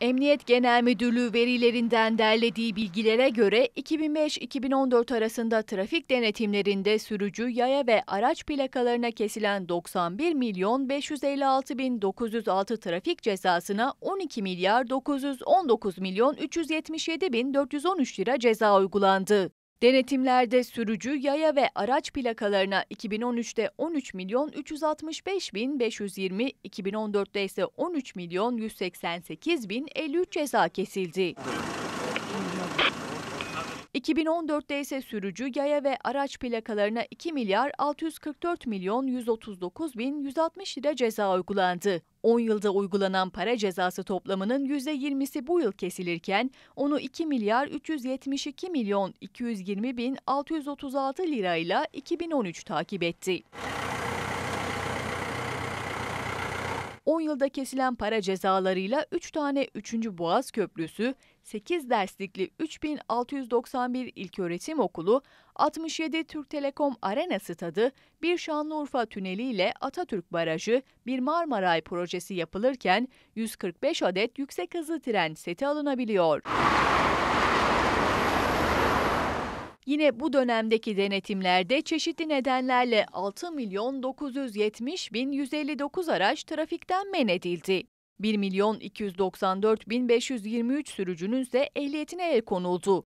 Emniyet Genel Müdürlüğü verilerinden derlediği bilgilere göre 2005-2014 arasında trafik denetimlerinde sürücü yaya ve araç plakalarına kesilen 91 milyon 556 bin 906 trafik cezasına 12 milyar 919 milyon 377 bin 413 lira ceza uygulandı. Denetimlerde sürücü, yaya ve araç plakalarına 2013'te 13 milyon 365 bin 520, 2014'te ise 13 milyon 188 bin 53 ceza kesildi. 2014'te ise sürücü yaya ve araç plakalarına 2 milyar 644 milyon 139 bin 160 lira ceza uygulandı. 10 yılda uygulanan para cezası toplamının %20'si bu yıl kesilirken onu 2 milyar 372 milyon 220 bin 636 lirayla 2013 takip etti. 10 yılda kesilen para cezalarıyla 3 tane 3. Boğaz Köprüsü, 8 derslikli 3691 İlköğretim Okulu, 67 Türk Telekom Arena Stadı, bir Şanlıurfa Tüneli ile Atatürk Barajı, bir Marmaray projesi yapılırken 145 adet yüksek hızlı tren seti alınabiliyor. Yine bu dönemdeki denetimlerde çeşitli nedenlerle 6 milyon 970 bin 159 araç trafikten men edildi. 1 milyon 294 bin 523 sürücünün ise ehliyetine el konuldu.